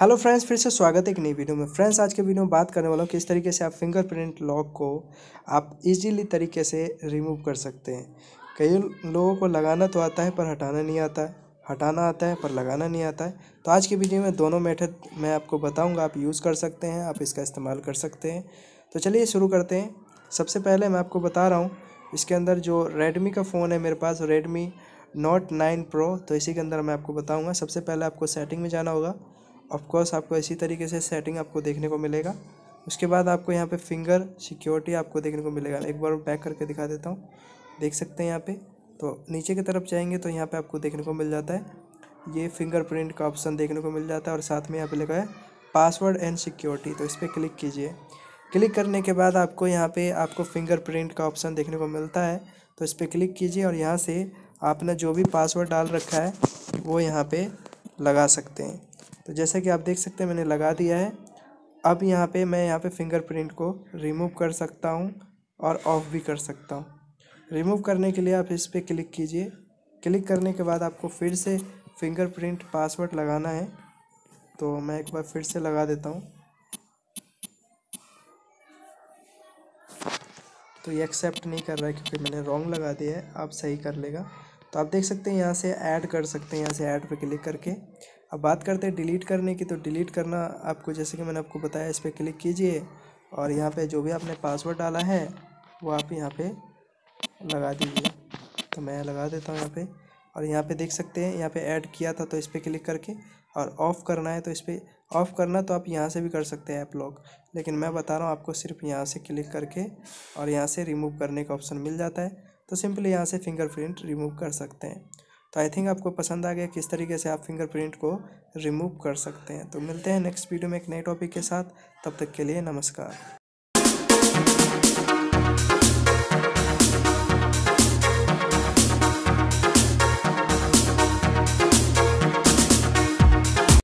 hello friends फिर से स्वागत है एक नई वीडियो में फ्रेंड्स आज के वीडियो में बात करने वाला हूँ किस तरीके से आप फिंगरप्रिंट लॉक को आप इजीली तरीके से रिमूव कर सकते हैं कई लोगों को लगाना तो आता है पर हटाना नहीं आता है हटाना आता है पर लगाना नहीं आता है तो आज की वीडियो में दोनों मेथड मैं आपको बताऊँगा आप यूज़ कर सकते हैं आप इसका इस्तेमाल कर सकते हैं तो चलिए शुरू करते हैं सबसे पहले मैं आपको बता रहा हूँ इसके अंदर जो रेडमी का फ़ोन है मेरे पास रेडमी नोट नाइन प्रो तो इसी के अंदर मैं आपको बताऊँगा सबसे पहले आपको सेटिंग में जाना होगा ऑफकोर्स आपको इसी तरीके से सेटिंग आपको देखने को मिलेगा उसके बाद आपको यहाँ पे फिंगर सिक्योरिटी आपको देखने को मिलेगा एक बार बैक करके दिखा देता हूँ देख सकते हैं यहाँ पे तो नीचे की तरफ जाएंगे तो यहाँ पे आपको देखने को मिल जाता है ये फिंगरप्रिंट का ऑप्शन देखने को मिल जाता है और साथ में यहाँ पे लिखा है पासवर्ड एंड सिक्योरिटी तो इस पर क्लिक कीजिए क्लिक करने के बाद आपको यहाँ पर आपको फिंगरप्रिंट का ऑप्शन देखने को मिलता है तो इस पर क्लिक कीजिए और यहाँ से आपने जो भी पासवर्ड डाल रखा है वो यहाँ पर लगा सकते हैं तो जैसा कि आप देख सकते हैं मैंने लगा दिया है अब यहाँ पे मैं यहाँ पे फिंगरप्रिंट को रिमूव कर सकता हूँ और ऑफ़ भी कर सकता हूँ रिमूव करने के लिए आप इस पर क्लिक कीजिए क्लिक करने के बाद आपको फिर से फिंगरप्रिंट पासवर्ड लगाना है तो मैं एक बार फिर से लगा देता हूँ तो ये एक्सेप्ट नहीं कर रहा है क्योंकि मैंने रॉन्ग लगा दिया है आप सही कर लेगा तो आप देख सकते हैं यहाँ से ऐड कर सकते हैं यहाँ से ऐड पर क्लिक करके अब बात करते हैं डिलीट करने की तो डिलीट करना आपको जैसे कि मैंने आपको बताया इस पर क्लिक कीजिए और यहाँ पे जो भी आपने पासवर्ड डाला है वो आप यहाँ पे लगा दीजिए तो मैं लगा देता हूँ यहाँ पे और यहाँ पे देख सकते हैं यहाँ पे ऐड किया था तो इस पर क्लिक करके और ऑफ़ करना है तो इस पर ऑफ़ करना तो आप यहाँ से भी कर सकते हैं ऐप लॉक लेकिन मैं बता रहा हूँ आपको सिर्फ यहाँ से क्लिक करके और यहाँ से रिमूव करने का ऑप्शन मिल जाता है तो सिंपली यहाँ से फिंगरप्रिंट रिमूव कर सकते हैं तो आई थिंक आपको पसंद आ गया किस तरीके से आप फिंगरप्रिंट को रिमूव कर सकते हैं तो मिलते हैं नेक्स्ट वीडियो में एक नए टॉपिक के साथ तब तक के लिए नमस्कार